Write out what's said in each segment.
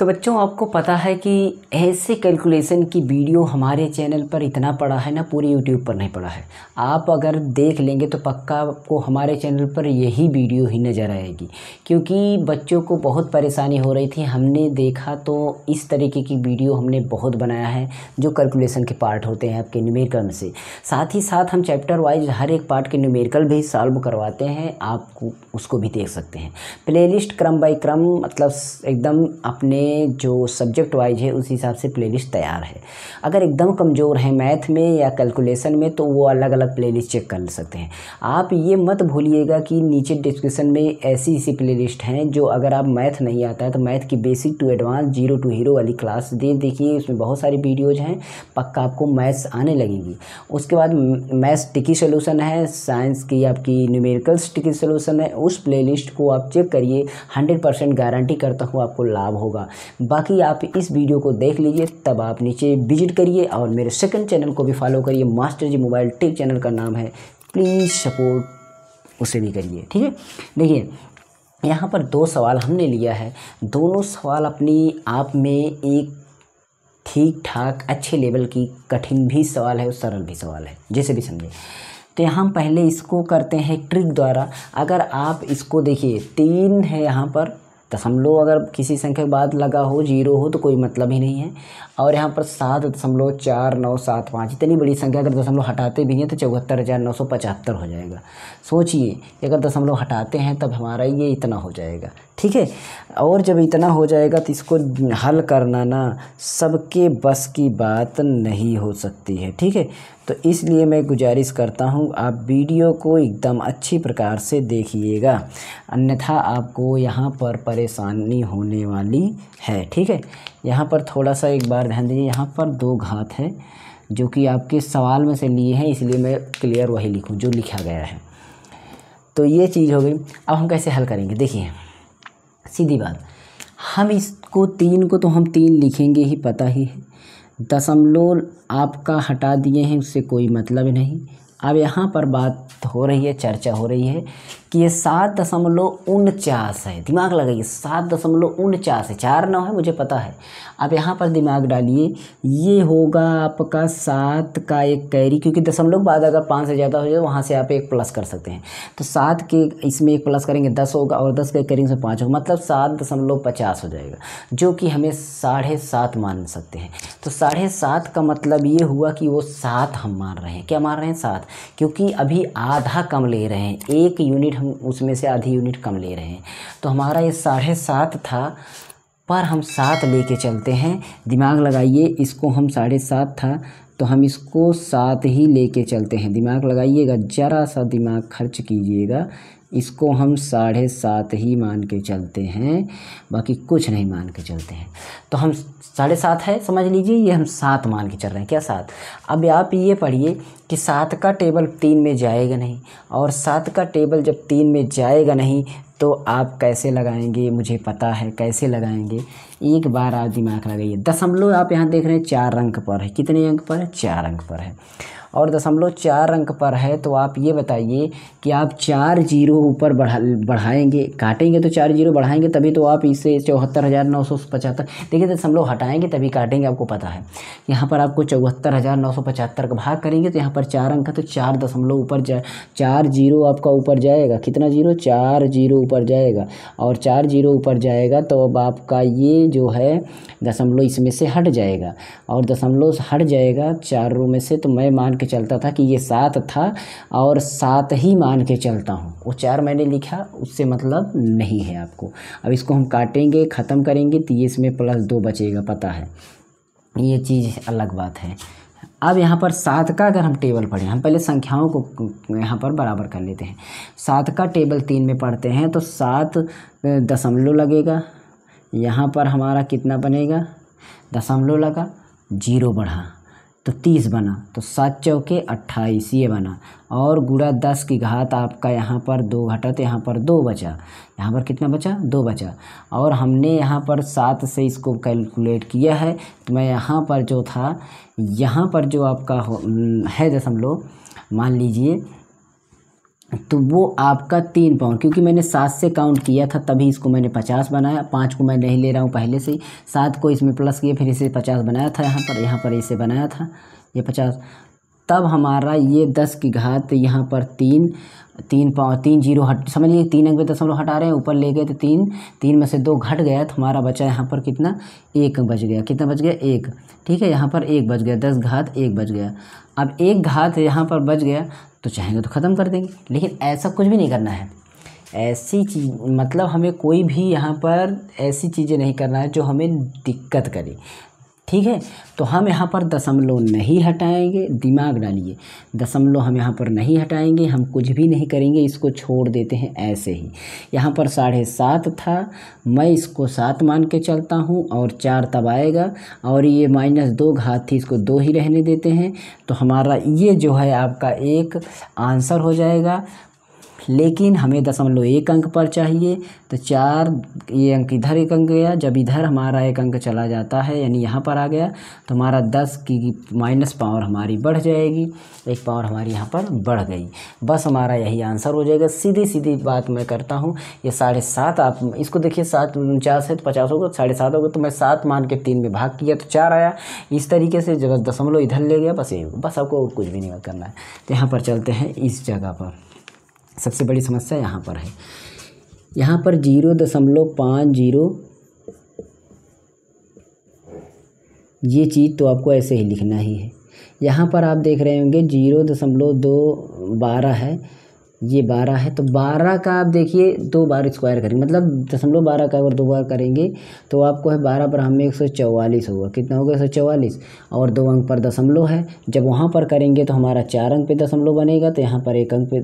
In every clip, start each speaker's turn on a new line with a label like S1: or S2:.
S1: तो बच्चों आपको पता है कि ऐसे कैलकुलेशन की वीडियो हमारे चैनल पर इतना पड़ा है ना पूरे यूट्यूब पर नहीं पड़ा है आप अगर देख लेंगे तो पक्का आपको हमारे चैनल पर यही वीडियो ही नज़र आएगी क्योंकि बच्चों को बहुत परेशानी हो रही थी हमने देखा तो इस तरीके की वीडियो हमने बहुत बनाया है जो कैलकुलेशन के पार्ट होते हैं आपके न्यूमेरिकल में से साथ ही साथ हम चैप्टर वाइज हर एक पार्ट के न्यूमेरिकल भी सॉल्व करवाते हैं आप उसको भी देख सकते हैं प्ले क्रम बाई क्रम मतलब एकदम अपने में जो सब्जेक्ट वाइज है उस हिसाब से प्लेलिस्ट तैयार है अगर एकदम कमज़ोर हैं मैथ में या कैलकुलेशन में तो वो अलग अलग प्ले चेक कर सकते हैं आप ये मत भूलिएगा कि नीचे डिस्क्रिप्शन में ऐसी ऐसी प्ले हैं जो अगर आप मैथ नहीं आता है तो मैथ की basic to advance zero to hero वाली क्लास दे देखिए उसमें बहुत सारी वीडियोज हैं पक्का आपको मैथ्स आने लगेगी उसके बाद मैथ्स टिकी सोल्यूशन है साइंस की आपकी न्यूमेरिकल्स टिकी सोल्यूशन है उस प्लेलिस्ट को आप चेक करिए हंड्रेड परसेंट गारंटी करता हूँ आपको लाभ होगा बाकी आप इस वीडियो को देख लीजिए तब आप नीचे विजिट करिए और मेरे सेकंड चैनल को भी फॉलो करिए master ji mobile tech channel का नाम है प्लीज़ सपोर्ट उसे भी करिए ठीक है देखिए यहाँ पर दो सवाल हमने लिया है दोनों सवाल अपनी आप में एक ठीक ठाक अच्छे लेवल की कठिन भी सवाल है और सरल भी सवाल है जैसे भी समझे तो यहाँ पहले इसको करते हैं ट्रिक द्वारा अगर आप इसको देखिए तीन है यहाँ पर दशमलव अगर किसी संख्या के बाद लगा हो जीरो हो तो कोई मतलब ही नहीं है और यहाँ पर सात दशमलव चार नौ सात पाँच इतनी बड़ी संख्या अगर दशमलव हटाते भी हैं तो चौहत्तर हज़ार नौ सौ पचहत्तर हो जाएगा सोचिए अगर दशमलव हटाते हैं तब हमारा ये इतना हो जाएगा ठीक है और जब इतना हो जाएगा तो इसको हल करना ना सबके बस की बात नहीं हो सकती है ठीक है तो इसलिए मैं गुजारिश करता हूँ आप वीडियो को एकदम अच्छी प्रकार से देखिएगा अन्यथा आपको यहाँ पर परेशानी होने वाली है ठीक है यहाँ पर थोड़ा सा एक बार ध्यान दीजिए यहाँ पर दो घात है जो कि आपके सवाल में से लिए हैं इसलिए मैं क्लियर वही लिखूँ जो लिखा गया है तो ये चीज़ हो गई अब हम कैसे हल करेंगे देखिए सीधी बात हम इसको तीन को तो हम तीन लिखेंगे ही पता ही है दशमलव आपका हटा दिए हैं उससे कोई मतलब नहीं अब यहाँ पर बात हो रही है चर्चा हो रही है कि ये सात दशमलव उनचास है दिमाग लगाइए सात दशमलव उनचास है चार नौ है मुझे पता है अब यहाँ पर दिमाग डालिए ये होगा आपका सात का एक कैरी क्योंकि दशमलव बाद अगर पाँच से ज़्यादा हो जाए वहाँ से आप एक प्लस कर सकते हैं तो सात के इसमें एक प्लस करेंगे दस होगा और दस का कैरी इसमें पाँच होगा मतलब सात दशमलव पचास हो जाएगा जो कि हमें साढ़े सात मान सकते हैं तो साढ़े सात का मतलब ये हुआ कि वो सात हम मान रहे हैं क्या मान रहे हैं सात क्योंकि अभी आधा कम ले रहे हैं एक यूनिट हम उसमें से आधी यूनिट कम ले रहे हैं तो हमारा ये साढ़े सात था पर हम सात ले कर चलते हैं दिमाग लगाइए इसको हम साढ़े सात था तो हम इसको सात ही लेके चलते हैं दिमाग लगाइएगा ज़रा सा दिमाग खर्च कीजिएगा इसको हम साढ़े सात ही मान के चलते हैं बाकी कुछ नहीं मान के चलते हैं तो हम साढ़े सात है समझ लीजिए ये हम सात मान के चल रहे हैं क्या सात अब आप ये पढ़िए कि सात का टेबल तीन में जाएगा नहीं और सात का टेबल जब तीन में जाएगा नहीं तो आप कैसे लगाएंगे मुझे पता है कैसे लगाएंगे एक बार आप दिमाग लगाइए दशमलव आप यहाँ देख रहे हैं चार अंक पर है कितने अंक पर है चार अंक पर है और दशमलव चार अंक पर है तो आप ये बताइए कि आप चार जीरो ऊपर बढ़ा बढ़ाएंगे काटेंगे तो चार जीरो बढ़ाएंगे तभी तो आप इसे चौहत्तर हज़ार नौ सौ पचहत्तर देखिए दशमलव हटाएंगे तभी काटेंगे आपको पता है यहाँ पर आपको चौहत्तर हज़ार नौ सौ पचहत्तर का भाग करेंगे तो यहाँ पर चार अंक है तो चार दशमलव ऊपर जाए चार जीरो आपका ऊपर जाएगा कितना जीरो चार जीरो ऊपर जाएगा और चार जीरो ऊपर जाएगा तो अब आपका ये जो है दशमलव इसमें से हट जाएगा और दशमलव हट जाएगा चारों में से तो मैं मान के चलता था कि ये सात था और सात ही मान के चलता हूँ वो चार मैंने लिखा उससे मतलब नहीं है आपको अब इसको हम काटेंगे ख़त्म करेंगे तो ये इसमें प्लस दो बचेगा पता है ये चीज़ अलग बात है अब यहाँ पर सात का अगर हम टेबल पढ़ें हम पहले संख्याओं को यहाँ पर बराबर कर लेते हैं सात का टेबल तीन में पढ़ते हैं तो सात दशमलव लगेगा यहाँ पर हमारा कितना बनेगा दशमलव लगा जीरो बढ़ा तो तीस बना तो सात चौके अट्ठाईस ये बना और गुड़ा दस की घात आपका यहाँ पर दो घटा तो यहाँ पर दो बचा यहाँ पर कितना बचा दो बचा और हमने यहाँ पर सात से इसको कैलकुलेट किया है तो मैं यहाँ पर जो था यहाँ पर जो आपका हो है दशमलव मान लीजिए तो वो आपका तीन पाउंड क्योंकि मैंने सात से काउंट किया था तभी इसको मैंने पचास बनाया पाँच को मैं नहीं ले रहा हूँ पहले से ही सात को इसमें प्लस किया फिर इसे पचास बनाया था यहाँ पर यहाँ पर इसे बनाया था ये पचास तब हमारा ये दस की घात यहाँ पर तीन तीन पाँव तीन जीरो हट समझिए तीन अंक में दशमलव हटा रहे हैं ऊपर ले गए तो तीन तीन में से दो घट गया तो हमारा बचा यहाँ पर कितना एक बच गया कितना बच गया एक ठीक है यहाँ पर एक बच गया दस घात एक बच गया अब एक घात यहाँ पर बच गया तो चाहेंगे तो ख़त्म कर देंगे लेकिन ऐसा कुछ भी नहीं करना है ऐसी चीज मतलब हमें कोई भी यहाँ पर ऐसी चीज़ें नहीं करना है जो हमें दिक्कत करे ठीक है तो हम यहाँ पर दशमलव नहीं हटाएंगे दिमाग डालिए दशमलव हम यहाँ पर नहीं हटाएंगे हम कुछ भी नहीं करेंगे इसको छोड़ देते हैं ऐसे ही यहाँ पर साढ़े सात था मैं इसको सात मान के चलता हूँ और चार तब आएगा और ये माइनस दो घात थी इसको दो ही रहने देते हैं तो हमारा ये जो है आपका एक आंसर हो जाएगा लेकिन हमें दशमलव एक अंक पर चाहिए तो चार ये अंक इधर एक अंक गया जब इधर हमारा एक अंक चला जाता है यानी यहाँ पर आ गया तो हमारा दस की माइनस पावर हमारी बढ़ जाएगी एक पावर हमारी यहाँ पर बढ़ गई बस हमारा यही आंसर हो जाएगा सीधी सीधी बात मैं करता हूँ ये साढ़े सात आप इसको देखिए सात उनचास है तो पचास होगा साढ़े सात होगा तो मैं सात मान के तीन में भाग किया तो चार आया इस तरीके से जब दशमलव इधर ले गया बस ये बस आपको कुछ भी नहीं करना है तो यहाँ पर चलते हैं इस जगह पर सबसे बड़ी समस्या यहाँ पर है यहाँ पर जीरो दशमलव पाँच जीरो ये चीज़ तो आपको ऐसे ही लिखना ही है यहाँ पर आप देख रहे होंगे जीरो दशमलव दो बारह है ये बारह है तो बारह का आप देखिए दो बार स्क्वायर करेंगे मतलब दशमलव बारह का अगर दो बार करेंगे तो आपको है बारह पर हमें एक सौ चौवालीस होगा कितना होगा एक सौ चौवालीस और दो अंक पर दशमलव है जब वहाँ पर करेंगे तो हमारा चार अंक पे दशमलव बनेगा तो यहाँ पर एक अंक पे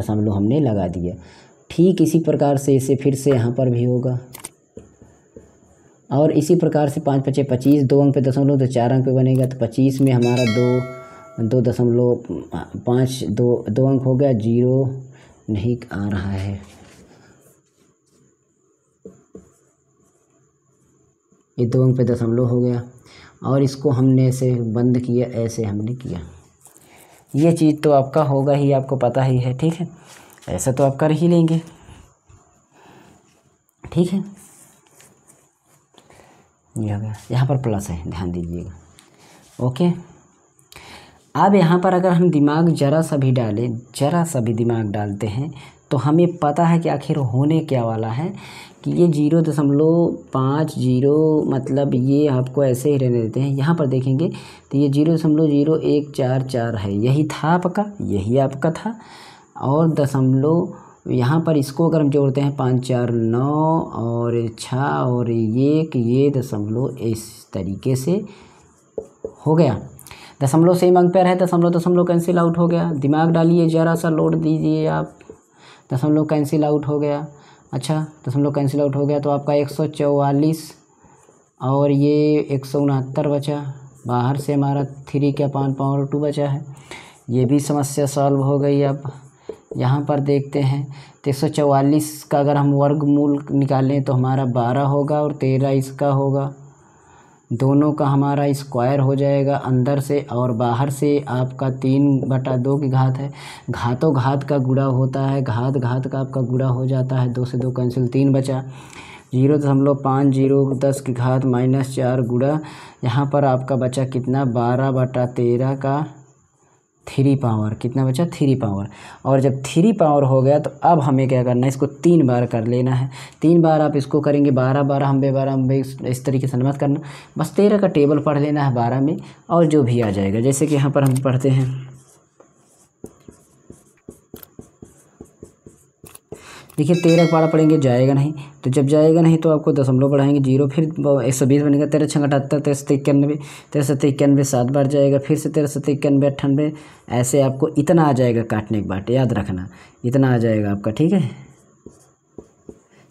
S1: दशमलव हमने लगा दिया ठीक इसी प्रकार से इसे फिर से यहाँ पर भी होगा और इसी प्रकार से पाँच पचे पच्चीस दो अंक पे दशमलव तो चार अंक पे बनेगा तो पच्चीस में हमारा दो दो दशमलव पाँच दो दो अंक हो गया जीरो नहीं आ रहा है ये दो अंक पे दशमलव हो गया और इसको हमने ऐसे बंद किया ऐसे हमने किया ये चीज़ तो आपका होगा ही आपको पता ही है ठीक है ऐसा तो आप कर ही लेंगे ठीक है ये हो गया यहाँ पर प्लस है ध्यान दीजिएगा ओके अब यहाँ पर अगर हम दिमाग ज़रा सा भी डालें ज़रा सा भी दिमाग डालते हैं तो हमें पता है कि आखिर होने क्या वाला है कि ये जीरो दशमलव पाँच जीरो मतलब ये आपको ऐसे ही रहने देते हैं यहाँ पर देखेंगे तो ये जीरो दशमलव जीरो एक चार चार है यही था आपका यही आपका था और दशमलव यहाँ पर इसको अगर हम जोड़ते हैं पाँच चार नौ और छः और एक ये दशमलव इस तरीके से हो गया दशमलव सेम अंक है दशमलव दशमलव कैंसिल आउट हो गया दिमाग डालिए ज़रा सा लोड दीजिए आप दशमलव कैंसिल आउट हो गया अच्छा दशमलव कैंसिल आउट हो गया तो आपका एक सौ चौवालीस और ये एक सौ उनहत्तर बचा बाहर से हमारा थ्री क्या पाँच पावर टू बचा है ये भी समस्या सॉल्व हो गई अब यहाँ पर देखते हैं तो एक सौ चौवालीस का अगर हम वर्गमूल निकालें तो हमारा बारह होगा और तेरह इसका होगा दोनों का हमारा स्क्वायर हो जाएगा अंदर से और बाहर से आपका तीन बटा दो की घात है घातों घात का गुड़ा होता है घात घात का आपका गुड़ा हो जाता है दो से दो कैंसिल तीन बचा जीरो दशमलव पाँच जीरो दस की घात माइनस चार गुड़ा यहाँ पर आपका बचा कितना बारह बटा तेरह का थ्री पावर कितना बचा थ्री पावर और जब थ्री पावर हो गया तो अब हमें क्या करना है इसको तीन बार कर लेना है तीन बार आप इसको करेंगे बारह बारह हम्बे बारह हम्बे इस तरीके से मत करना बस तेरह का टेबल पढ़ लेना है बारह में और जो भी आ जाएगा जैसे कि यहाँ पर हम पढ़ते हैं देखिए तेरह बारह पढ़ेंगे जाएगा नहीं तो जब जाएगा नहीं तो आपको दशमलव बढ़ाएंगे जीरो फिर एक सौ बीस बनेगा तेरह छः अठहत्तर तेरह सौ इक्यानवे तेरह सौ इक्यानवे सात बार जाएगा फिर से तेरह सौ इक्यानवे अट्ठानवे ऐसे आपको इतना आ जाएगा काटने के बाद याद रखना इतना आ जाएगा आपका ठीक है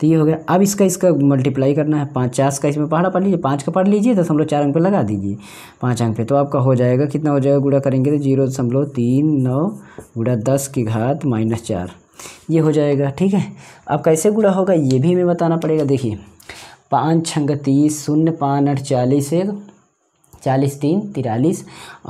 S1: तो ये हो गया अब इसका इसका मल्टीप्लाई करना है पाँच चार का इसमें पहाड़ा पढ़ लीजिए पाँच का पढ़ लीजिए दशमलव चार अंक पे लगा दीजिए पाँच अंक पे तो आपका हो जाएगा कितना हो जाएगा गुड़ा करेंगे तो जीरो दशमलव तीन नौ गुड़ा दस की घात माइनस चार ये हो जाएगा ठीक है अब कैसे गुड़ा होगा ये भी हमें बताना पड़ेगा देखिए पाँच छंग तीस शून्य पाँच आठ चालीस एक चालीस तीन तिरालीस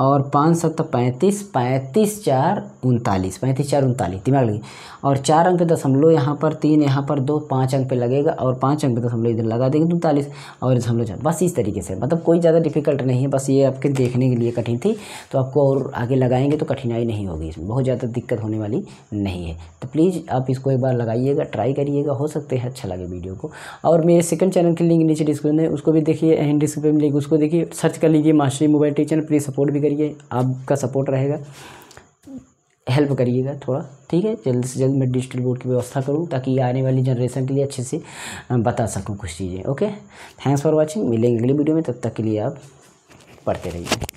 S1: और पाँच सत्तर पैंतीस पैंतीस चार उनतालीस पैंतीस चार उनतालीस दिमाग लगे और चार अंक पे दशमलव यहाँ पर तीन यहाँ पर दो पाँच अंक पे लगेगा और पाँच अंक पे दशमलव इधर लगा देंगे उनतालीस और दशमलव चार बस इस तरीके से मतलब कोई ज़्यादा डिफिकल्ट नहीं है बस ये आपके देखने के लिए कठिन थी तो आपको और आगे लगाएंगे तो कठिनाई नहीं होगी इसमें बहुत ज़्यादा दिक्कत होने वाली नहीं है तो प्लीज़ आप इसको एक बार लगाइएगा ट्राई करिएगा हो सकते हैं अच्छा लगे वीडियो को और मेरे सेकंड चैनल की लिंक नीचे डिस्क्रिप्शन है उसको भी देखिए एंड डिस्क्रिप्शन लिंक उसको देखिए सर्च कर लीजिए mastery mobile teacher please support भी करिए आपका सपोर्ट रहेगा हेल्प करिएगा थोड़ा ठीक है जल्द से जल्द मैं डिजिटल बोर्ड की व्यवस्था करूँ ताकि आने वाली जनरेशन के लिए अच्छे से बता सकूँ कुछ चीज़ें ओके थैंक्स फॉर वॉचिंग मिलेंगे अगली वीडियो में तब तक के लिए आप पढ़ते रहिए